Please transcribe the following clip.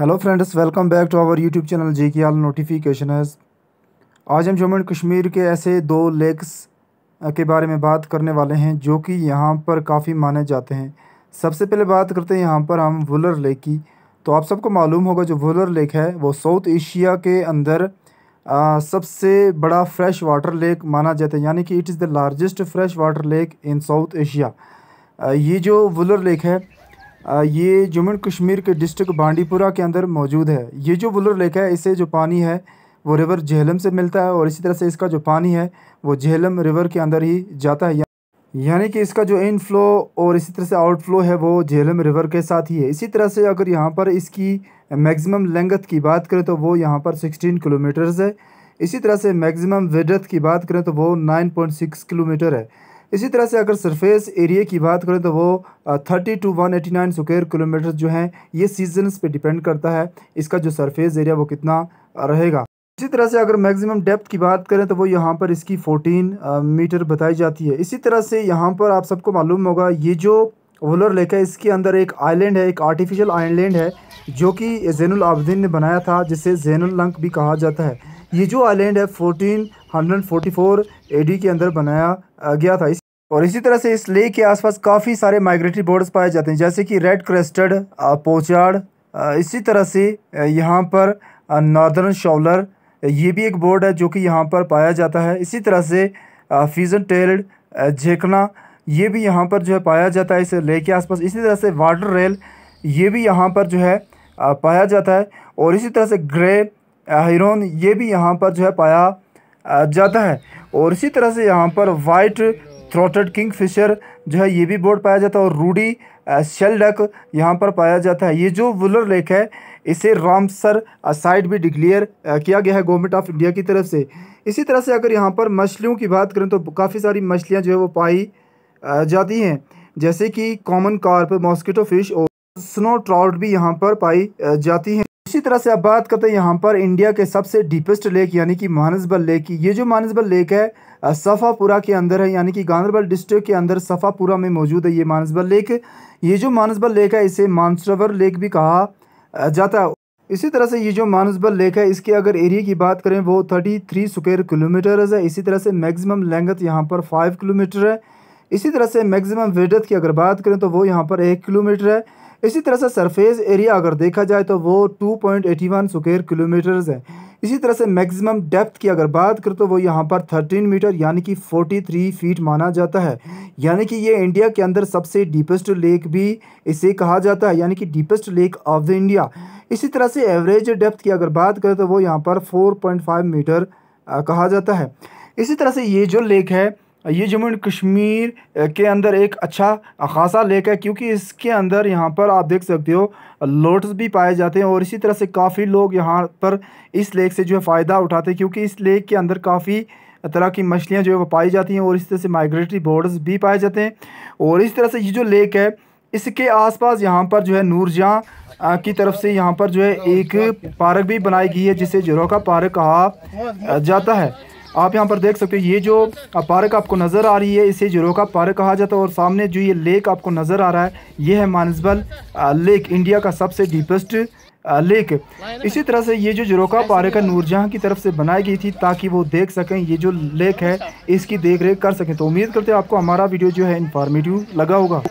hello friends welcome back to our YouTube channel J K all notification आज हम Jammu and Kashmir के ऐसे दो लेक्स के बारे में बात करने वाले हैं जो कि यहाँ पर काफ़ी माने जाते हैं सबसे पहले बात करते हैं यहाँ पर हम वुलर लेक की तो आप सबको मालूम होगा जो वुलर लेक है वो साउथ एशिया के अंदर आ, सबसे बड़ा फ्रेश वाटर लेक माना जाता है यानी कि it is the largest fresh water lake in south Asia ये जो वुलर लेक है ये जम्मू एंड कश्मीर के डिस्ट्रिक्ट बांडीपुरा के अंदर मौजूद है ये जो बुलर लेक है इसे जो पानी है वो रिवर झेलम से मिलता है और इसी तरह से इसका जो पानी है वो झेलम रिवर के अंदर ही जाता है यानी कि इसका जो इनफ्लो और इसी तरह से आउटफ्लो है वो झेलम रिवर के साथ ही है इसी तरह से अगर यहाँ पर इसकी मैक्सिमम लेंगथ की बात करें तो वो यहाँ पर 16 किलोमीटर्स है इसी तरह से मैक्सिमम वेडथ की बात करें तो वो 9.6 किलोमीटर है इसी तरह से अगर सरफेस एरिया की बात करें तो वो thirty two one eighty nine square kilometer जो हैं ये सीजन्स पे डिपेंड करता है इसका जो सरफेस एरिया वो कितना रहेगा इसी तरह से अगर मैक्सिमम डेप्थ की बात करें तो वो यहाँ पर इसकी 14 मीटर बताई जाती है इसी तरह से यहाँ पर आप सबको मालूम होगा ये जो वोलर लेक है इसके अंदर एक आइलैंड है एक आर्टिफिशियल आइलैंड है जो कि जैनुल आबदीन ने बनाया था जिसे जैनुल लंक भी कहा जाता है ये जो आइलैंड है 1444 एडी के अंदर बनाया गया था और इसी तरह से इस लेक के आसपास काफ़ी सारे माइग्रेटरी बर्ड्स पाए जाते हैं जैसे कि रेड क्रेस्टेड पोचार्ड इसी तरह से यहाँ पर नॉर्दर्न शॉलर ये भी एक बर्ड है जो कि यहाँ पर पाया जाता है इसी तरह से फीजन टेल्ड झेकना ये भी यहाँ पर जो है पाया जाता है इस लेक के आसपास इसी तरह से वाटर रेल ये भी यहाँ पर जो है पाया जाता है और इसी तरह से ग्रे हिरोन ये भी यहाँ पर जो है पाया जाता है और इसी तरह से यहाँ पर वाइट थ्रोटेड किंग फिशर जो है ये भी बोर्ड पाया जाता है और रूडी शेल डक यहाँ पर पाया जाता है ये जो वुलर लेक है इसे रामसर साइट भी डिक्लेयर किया गया है गवर्नमेंट ऑफ इंडिया की तरफ से इसी तरह से अगर यहाँ पर मछलियों की बात करें तो काफ़ी सारी मछलियाँ जो है वो पाई जाती हैं जैसे कि कॉमन कार्प मॉस्किटो फिश और स्नो ट्राउट भी यहाँ पर पाई जाती हैं इसी तरह से आप बात करते हैं यहाँ पर इंडिया के सबसे डीपेस्ट लेक यानी कि मानसबल लेक की ये जो मानसबल लेक है सफ़ापुरा के अंदर है यानी कि गांधरबल डिस्ट्रिक्ट के अंदर सफ़ापुरा में मौजूद है ये मानसबल लेक ये जो मानसबल लेक है इसे मानसरोवर लेक भी कहा जाता है इसी तरह से ये जो मानसबल लेक है इसके अगर एरिया की बात करें वो थर्टी थ्री स्क्वेयर किलोमीटर्स है इसी तरह से मैक्सिमम लेंगथ यहाँ पर फाइव किलोमीटर है इसी तरह से मैक्सिमम वेडथ की अगर बात करें तो वो यहाँ पर एक किलोमीटर है इसी तरह से सरफेस एरिया अगर देखा जाए तो वो two point eighty one square kilometers है इसी तरह से मैक्सिमम डेप्थ की अगर बात करें तो वो यहाँ पर थर्टीन मीटर यानी कि फोर्टी थ्री फीट माना जाता है यानी कि ये इंडिया के अंदर सबसे डीपेस्ट लेक भी इसे कहा जाता है यानी कि deepest lake of the India इसी तरह से एवरेज डेप्थ की अगर बात करें तो वो यहाँ पर फोर पॉइंट फाइव मीटर कहा जाता है इसी तरह से ये जो लेक है ये जम्मू एंड कश्मीर के अंदर एक अच्छा खासा लेक है क्योंकि इसके अंदर यहाँ पर आप देख सकते हो लोट्स भी पाए जाते हैं और इसी तरह से काफ़ी लोग यहाँ पर इस लेक से जो है फ़ायदा उठाते हैं क्योंकि इस लेक के अंदर काफ़ी तरह की मछलियाँ जो है वो पाई जाती हैं और इस तरह से माइग्रेटरी बर्ड्स भी पाए जाते हैं और इस तरह से ये जो लेक है इसके आसपास यहाँ पर जो है नूरजहाँ की तरफ से यहाँ पर जो है एक पार्क भी बनाई गई है जिसे जोरोका पार्क कहा जाता है आप यहाँ पर देख सकते हो ये जो पार्क आपको नज़र आ रही है इसे जुरोका पार्क कहा जाता है और सामने जो ये लेक आपको नज़र आ रहा है ये है मानसबल लेक इंडिया का सबसे डीपेस्ट लेक इसी तरह से ये जो जरोका पार्क है नूरजहाँ की तरफ से बनाई गई थी ताकि वो देख सकें ये जो लेक है इसकी देख रेख कर सकें तो उम्मीद करते हैं आपको हमारा वीडियो जो है इन्फॉर्मेटिव लगा होगा